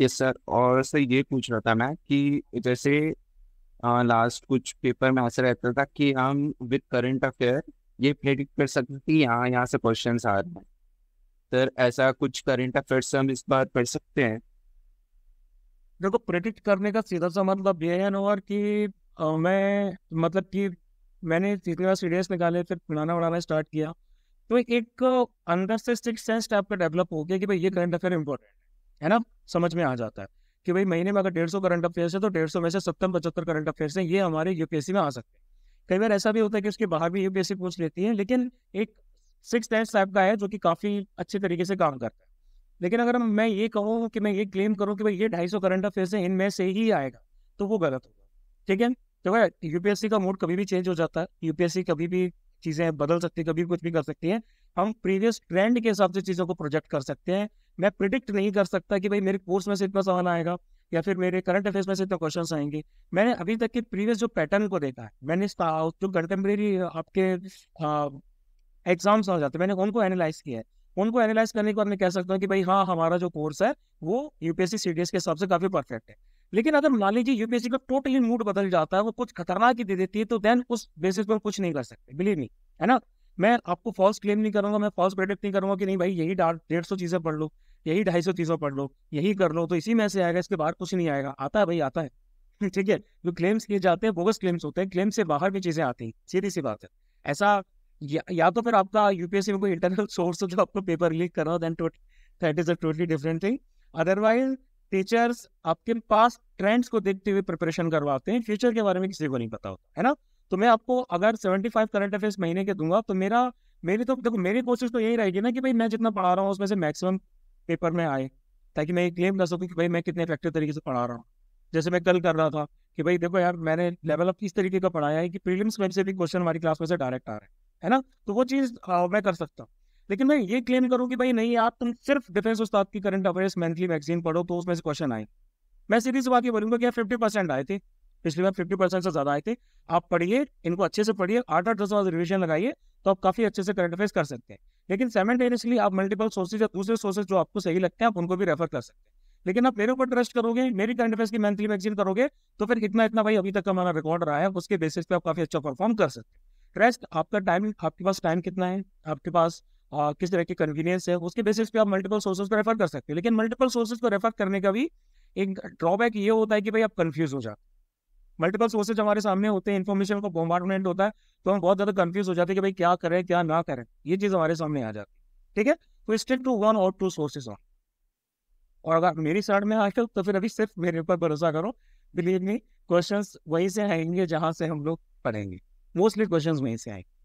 yes sir और sir ये पूछ रहा था मैं कि जैसे लास्ट कुछ पेपर में ऐसा रहता था कि हम विद करंट अफेयर ये प्रेडिक्ट कर सकते कि यहाँ यहाँ से क्वेश्चन आ रहे हैं सर ऐसा कुछ करंट से हम इस बार पढ़ सकते हैं देखो प्रेडिक्ट करने का सीधा सा मतलब ये है अनवर कि आ, मैं मतलब कि मैंने तीसरे बार सीडीएस निकाले फिर पुराना उड़ाना स्टार्ट किया तो एक अंदर से सेंस टाइप का डेवलप हो गया कि भाई ये करंट अफेयर इंपॉर्टेंट है है ना समझ में आ जाता है कि भाई महीने में अगर डेढ़ सौ करंट अफेयर्स है तो डेढ़ सौ में से सत्तर पचहत्तर करंट अफेयर्स हैं ये हमारे यूपीएससी में आ सकते हैं कई बार ऐसा भी होता है कि उसके बाहर भी यूपीएससी पूछ लेती है लेकिन एक सिक्स टेस्ट टाइप का है जो कि काफ़ी अच्छे तरीके से काम करता है लेकिन अगर मैं ये कहूँ कि मैं ये क्लेम करूँ कि भाई ये ढाई सौ करंट अफेयर्स है इनमें से ही आएगा तो वो गलत होगा ठीक है तो भाई यूपीएससी का मोड कभी भी चेंज हो जाता है यूपीएससी कभी भी चीज़ें बदल सकती है कभी कुछ भी कर सकती है हम प्रीवियस ट्रेंड के हिसाब से चीज़ों को प्रोजेक्ट कर सकते हैं मैं प्रिडिक्ट नहीं कर सकता कि भाई मेरे कोर्स में से इतना सवाल आएगा या फिर मेरे करंट अफेयर्स में से इतने क्वेश्चन आएंगे मैंने अभी तक के प्रीवियस जो पैटर्न को देखा है मैंने जो कंटेम्प्रेरी आपके एग्जाम्स हाँ, आ जाते हैं मैंने उनको एनालाइज किया है उनको एनालाइज करने के बाद मैं कह सकता हूँ कि भाई हाँ हमारा जो कोर्स है वो यूपीएससी सी के हिसाब से काफी परफेक्ट है लेकिन अगर मान लीजिए यूपीएससी का टोटली मूड बदल जाता है वो कुछ खतरनाक ही दे देती है तो देन उस बेसिस पर कुछ नहीं कर सकते बिलीव मी है ना मैं आपको फॉल्स क्लेम नहीं करूंगा मैं फॉल्स प्रेडिक्ट नहीं करूंगा कि नहीं भाई यही डेढ़ सौ चीजें पढ़ लो यही ढाई सौ तीन सौ पढ़ लो यही कर लो तो इसी में से आएगा इसके बाहर कुछ नहीं आएगा आता है भाई आता है ठीक है जो क्लेम्स किए जाते हैं बोगस क्लेम्स होते हैं क्लेम से बाहर भी चीज़ें आती हैं सीधी सी बात है ऐसा या, या तो फिर आपका यूपीएससी में कोई इंटरनल सोर्स हो जो आपको पेपर लीक कर रहा हो that is a totally different thing otherwise teachers आपके पास ट्रेंड्स को देखते हुए प्रिपरेशन करवाते हैं फ्यूचर के बारे में किसी को नहीं पता होता है ना तो मैं आपको अगर सेवेंटी फाइव करंट अफेयर्स महीने के दूंगा तो मेरा मेरी तो देखो मेरी कोशिश तो यही रहेगी ना कि भाई मैं जितना पढ़ा रहा हूँ उसमें से मैक्सिमम पेपर में आए ताकि मैं ये क्लेम कर सकूँ कि भाई मैं कितने इफेक्टिव तरीके से पढ़ा रहा हूँ जैसे मैं कल कर रहा था कि भाई देखो यार मैंने लेवल अप इस तरीके का पढ़ाया है कि प्रीलिम्स में से भी क्वेश्चन हमारी क्लास में से डायरेक्ट आ रहे हैं है ना तो वो चीज़ हाँ, मैं कर सकता हूँ लेकिन मैं ये क्लेम करूँ कि भाई नहीं आप तुम सिर्फ डिफेंस उस्ताद की करंट अफेयर्स मंथली मैगजीन पढ़ो तो उसमें से क्वेश्चन आए मैं सीधी से बात ये बोलूँगा कि यार फिफ्टी परसेंट आए थे पिछली बार फिफ्टी परसेंट से ज़्यादा आए थे आप पढ़िए इनको अच्छे से पढ़िए आठ आठ दस बार रिविजन लगाइए तो आप काफ़ी अच्छे से करंट अफेयर्स कर सकते हैं लेकिन सेमेंटेनियसली आप मल्टीपल सोर्सेज या दूसरे सोर्सेज जो आपको सही लगते हैं आप उनको भी रेफर कर सकते हैं लेकिन आप मेरे ऊपर ट्रस्ट करोगे मेरी करंट अफेयर्स की मंथली मैगजीन करोगे तो फिर इतना इतना भाई अभी तक का हमारा रिकॉर्ड रहा है उसके बेसिस पे आप काफी अच्छा परफॉर्म कर सकते हैं ट्रस्ट आपका टाइम आपके पास टाइम कितना है आपके पास आ, किस तरह की कन्वीनियंस है उसके बेसिस पे आप मल्टीपल सोर्सेज को रेफर कर सकते हैं लेकिन मल्टीपल सोर्सेज को रेफर करने का भी एक ड्रॉबैक ये होता है कि भाई आप कन्फ्यूज हो जाते मल्टीपल सोर्सेज हमारे सामने होते हैं इन्फॉर्मेशन का बॉम्बार्डमेंट होता है तो हम बहुत ज़्यादा कन्फ्यूज हो जाते हैं कि भाई क्या करें क्या ना करें ये चीज़ हमारे सामने आ जाती है ठीक है तो स्टिक टू वन और टू सोर्सेज ऑन और अगर मेरी साइड में आए तो फिर अभी सिर्फ मेरे ऊपर भरोसा करो बिलीव मी क्वेश्चन वहीं से आएंगे जहाँ से हम लोग पढ़ेंगे मोस्टली क्वेश्चन वहीं से आएंगे